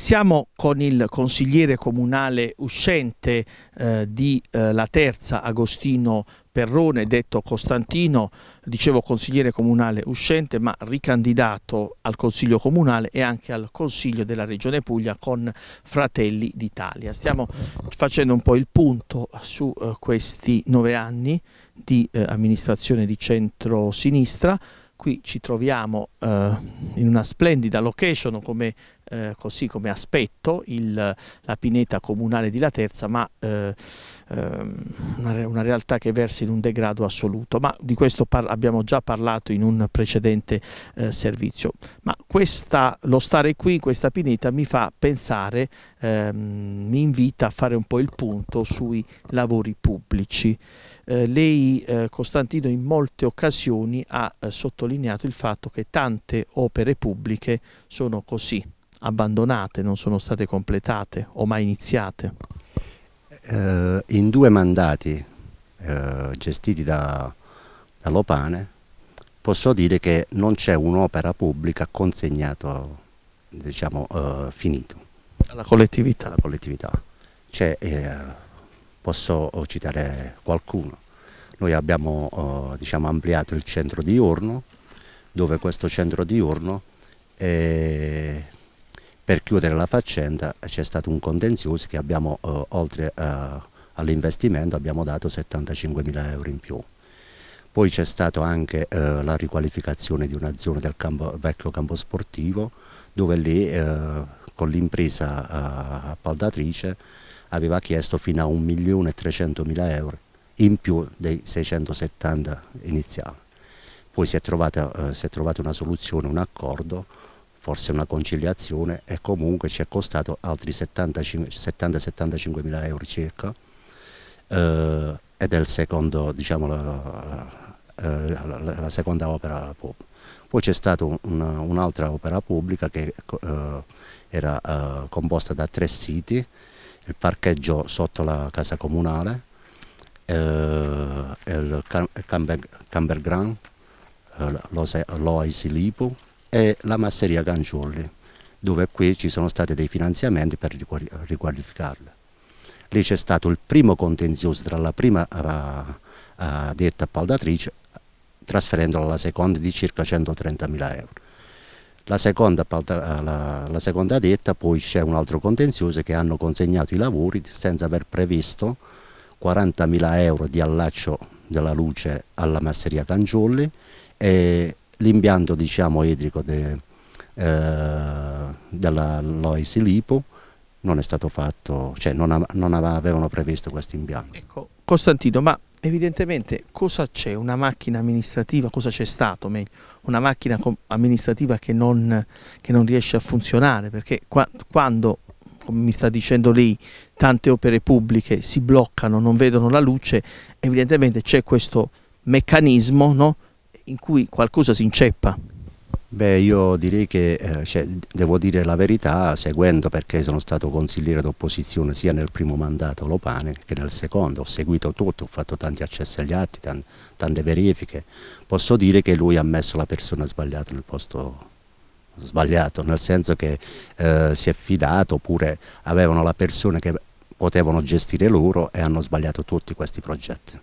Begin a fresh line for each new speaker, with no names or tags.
Siamo con il consigliere comunale uscente eh, di eh, La Terza, Agostino Perrone, detto Costantino, dicevo consigliere comunale uscente ma ricandidato al Consiglio Comunale e anche al Consiglio della Regione Puglia con Fratelli d'Italia. Stiamo facendo un po' il punto su eh, questi nove anni di eh, amministrazione di centro-sinistra qui ci troviamo eh, in una splendida location come eh, così come aspetto il, la pineta comunale di La Terza, ma eh, ehm, una, una, realtà che versa in un degrado assoluto. Ma di questo abbiamo già parlato in un precedente eh, servizio. Ma questa, lo stare qui, in questa pineta, mi fa pensare, ehm, mi invita a fare un po' il punto sui lavori pubblici. Eh, lei, eh, Costantino, in molte occasioni ha eh, sottolineato il fatto che tante opere pubbliche sono così abbandonate, non sono state completate o mai iniziate?
Eh, in due mandati eh, gestiti da, da Lopane posso dire che non c'è un'opera pubblica consegnata, diciamo, eh, finita. Alla collettività? Alla collettività. Eh, posso citare qualcuno. Noi abbiamo eh, diciamo, ampliato il centro diurno, dove questo centro diurno è per chiudere la faccenda c'è stato un contenzioso che abbiamo eh, oltre eh, all'investimento abbiamo dato 75 mila euro in più. Poi c'è stata anche eh, la riqualificazione di una zona del campo, vecchio campo sportivo dove lì eh, con l'impresa eh, appaldatrice aveva chiesto fino a 1 milione e 300 mila euro in più dei 670 iniziali. Poi si è trovata, eh, si è trovata una soluzione, un accordo forse una conciliazione e comunque ci è costato altri 70-75 mila euro circa eh, ed è secondo, diciamo, la, la, la, la, seconda opera pubblica. Poi c'è stata un'altra un opera pubblica che eh, era eh, composta da tre siti, il parcheggio sotto la casa comunale, eh, il Cambergrand, Camber eh, l'Oisi Lipu e la masseria Canciolli, dove qui ci sono stati dei finanziamenti per riqualificarla. Lì c'è stato il primo contenzioso tra la prima uh, eh, uh, eh, ditta appaldatrice, trasferendola alla seconda di circa 130.000 euro. La seconda, eh, la, la seconda detta poi c'è un altro contenzioso che hanno consegnato i lavori senza aver previsto 40.000 euro di allaccio della luce alla masseria Cangiolli e l'impianto diciamo, idrico de, eh, della Lois Lipo non è stato fatto, cioè non, non avevano previsto questo impianto. Ecco,
Costantino, ma evidentemente cosa c'è? Una macchina amministrativa, cosa c'è stato? Meglio, una macchina amministrativa che non, che non, riesce a funzionare, perché qua, quando, come mi sta dicendo lei, tante opere pubbliche si bloccano, non vedono la luce, evidentemente c'è questo meccanismo no? in cui qualcosa si inceppa?
Beh, io direi che eh, cioè, devo dire la verità seguendo perché sono stato consigliere d'opposizione sia nel primo mandato Lopane che nel secondo, ho seguito tutto, ho fatto tanti accessi agli atti, tante, tante verifiche, posso dire che lui ha messo la persona sbagliata nel posto sbagliato, nel senso che eh, si è fidato oppure avevano la persona che potevano gestire loro e hanno sbagliato tutti questi progetti.